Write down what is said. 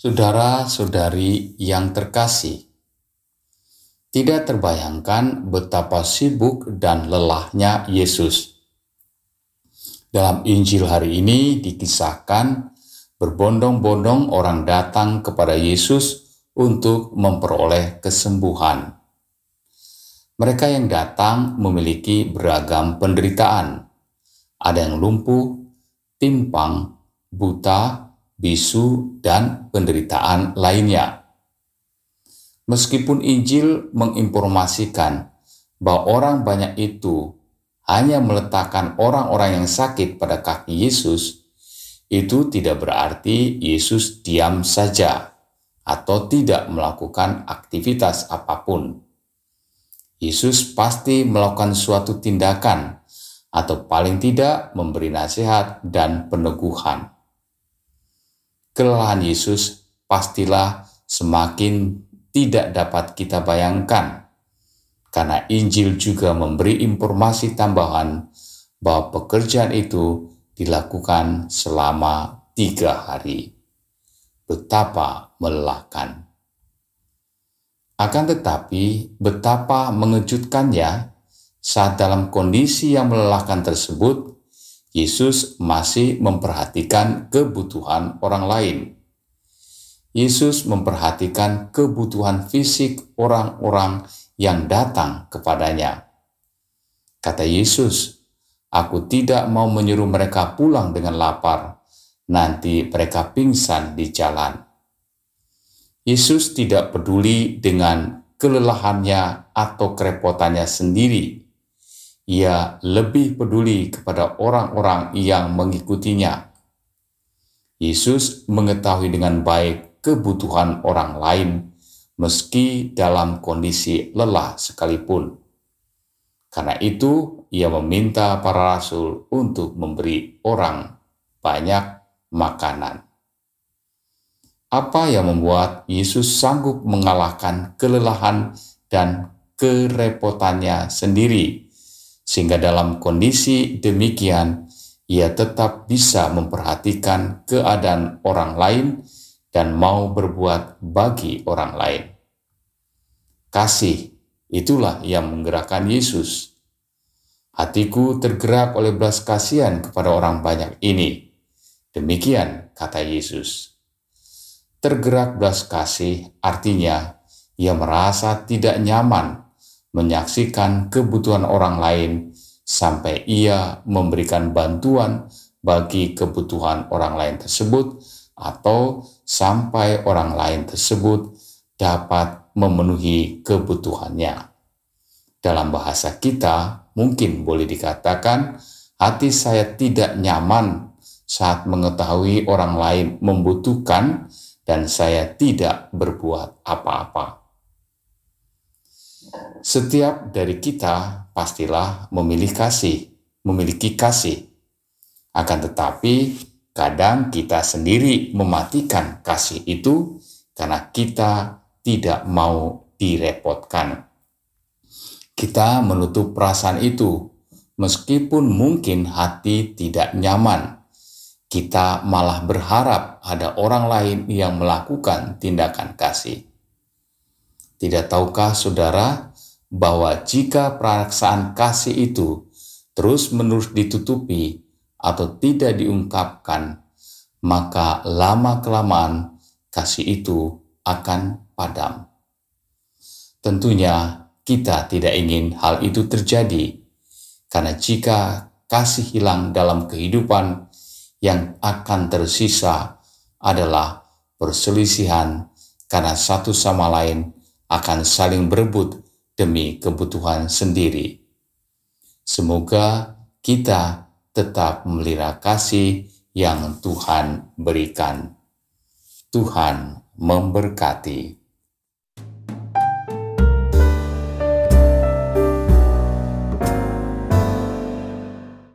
Saudara-saudari yang terkasih, tidak terbayangkan betapa sibuk dan lelahnya Yesus. Dalam Injil hari ini dikisahkan berbondong-bondong orang datang kepada Yesus untuk memperoleh kesembuhan. Mereka yang datang memiliki beragam penderitaan. Ada yang lumpuh, timpang, buta, bisu, dan penderitaan lainnya. Meskipun Injil menginformasikan bahwa orang banyak itu hanya meletakkan orang-orang yang sakit pada kaki Yesus, itu tidak berarti Yesus diam saja atau tidak melakukan aktivitas apapun. Yesus pasti melakukan suatu tindakan, atau paling tidak memberi nasihat dan peneguhan kelelahan Yesus pastilah semakin tidak dapat kita bayangkan. Karena Injil juga memberi informasi tambahan bahwa pekerjaan itu dilakukan selama tiga hari. Betapa melelahkan. Akan tetapi, betapa mengejutkannya saat dalam kondisi yang melelahkan tersebut, Yesus masih memperhatikan kebutuhan orang lain. Yesus memperhatikan kebutuhan fisik orang-orang yang datang kepadanya. Kata Yesus, "Aku tidak mau menyuruh mereka pulang dengan lapar, nanti mereka pingsan di jalan." Yesus tidak peduli dengan kelelahannya atau kerepotannya sendiri ia lebih peduli kepada orang-orang yang mengikutinya. Yesus mengetahui dengan baik kebutuhan orang lain, meski dalam kondisi lelah sekalipun. Karena itu, ia meminta para rasul untuk memberi orang banyak makanan. Apa yang membuat Yesus sanggup mengalahkan kelelahan dan kerepotannya sendiri? sehingga dalam kondisi demikian ia tetap bisa memperhatikan keadaan orang lain dan mau berbuat bagi orang lain. Kasih itulah yang menggerakkan Yesus. Hatiku tergerak oleh belas kasihan kepada orang banyak ini. Demikian kata Yesus. Tergerak belas kasih artinya ia merasa tidak nyaman menyaksikan kebutuhan orang lain sampai ia memberikan bantuan bagi kebutuhan orang lain tersebut atau sampai orang lain tersebut dapat memenuhi kebutuhannya. Dalam bahasa kita, mungkin boleh dikatakan hati saya tidak nyaman saat mengetahui orang lain membutuhkan dan saya tidak berbuat apa-apa. Setiap dari kita pastilah memilih kasih, memiliki kasih. Akan tetapi, kadang kita sendiri mematikan kasih itu karena kita tidak mau direpotkan. Kita menutup perasaan itu, meskipun mungkin hati tidak nyaman. Kita malah berharap ada orang lain yang melakukan tindakan kasih. Tidak tahukah saudara bahwa jika perasaan kasih itu terus-menerus ditutupi atau tidak diungkapkan, maka lama-kelamaan kasih itu akan padam. Tentunya kita tidak ingin hal itu terjadi, karena jika kasih hilang dalam kehidupan, yang akan tersisa adalah perselisihan karena satu sama lain akan saling berebut demi kebutuhan sendiri. Semoga kita tetap melihara kasih yang Tuhan berikan. Tuhan memberkati.